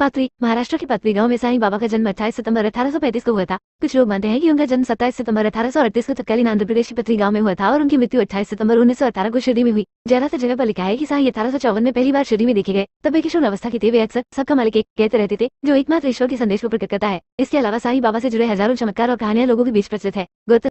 पात्री महाराष्ट्र के पात्री गांव में साईं बाबा का जन्म 28 सितंबर पैंतीस को हुआ था कुछ लोग मानते हैं कि उनका जन्म 27 सितंबर 1838 को तत्कालीन आंध्र प्रदेश के पत्री गांव में हुआ था और उनकी मृत्यु 28 सितंबर अठारह को शिरडी में हुई से जगह पर लिखा है कि साई अठारह में पहली बार शिरडी में देखे गए तब एक किशोर अवस्था के थे वे अक्सर सबका मालिक एक कहते रहते थे जो एकमात्र ईश्वर के संदेश को प्रकट करता है इसके अलावा साई बाबा से जुड़े हजारों चमत्कार और कहानियां लोगों के बीच प्रचलित है गौतम